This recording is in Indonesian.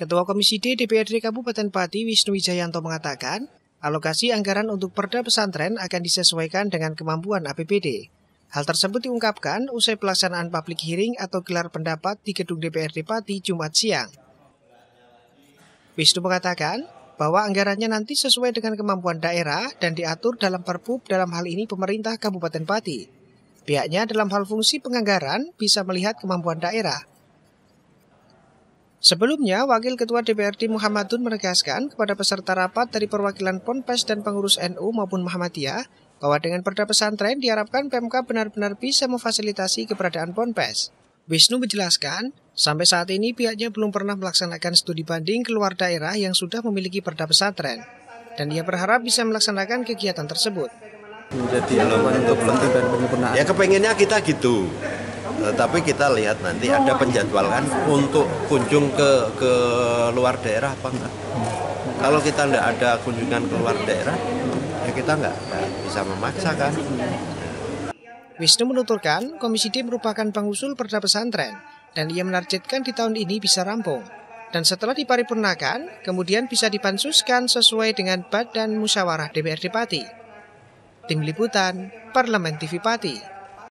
Ketua Komisi D DPRD Kabupaten Pati Wisnu Wijayanto mengatakan, alokasi anggaran untuk perda pesantren akan disesuaikan dengan kemampuan APBD. Hal tersebut diungkapkan usai pelaksanaan public hearing atau gelar pendapat di gedung DPRD Pati Jumat siang. Wisnu mengatakan, bahwa anggarannya nanti sesuai dengan kemampuan daerah dan diatur dalam perpub dalam hal ini pemerintah Kabupaten Pati. Pihaknya dalam hal fungsi penganggaran bisa melihat kemampuan daerah Sebelumnya, Wakil Ketua DPRD Muhammadun menegaskan kepada peserta rapat dari perwakilan Ponpes dan pengurus NU maupun Muhammadiyah bahwa dengan perda pesantren diharapkan PMK benar-benar bisa memfasilitasi keberadaan Ponpes. Wisnu menjelaskan, sampai saat ini pihaknya belum pernah melaksanakan studi banding keluar daerah yang sudah memiliki perda pesantren, dan ia berharap bisa melaksanakan kegiatan tersebut. Menjadi untuk dan Ya kepengennya kita gitu, Eh, tapi kita lihat nanti ada penjadwalan untuk kunjung ke ke luar daerah apa enggak. Kalau kita enggak ada kunjungan ke luar daerah, ya kita enggak, bisa memaksakan. Wisnu menuturkan, Komisi D merupakan pengusul perda pesantren dan ia menargetkan di tahun ini bisa rampung. Dan setelah diparipurnakan, kemudian bisa dipansuskan sesuai dengan Badan Musyawarah DPRD Pati. Tim Liputan, Parlemen TV Pati.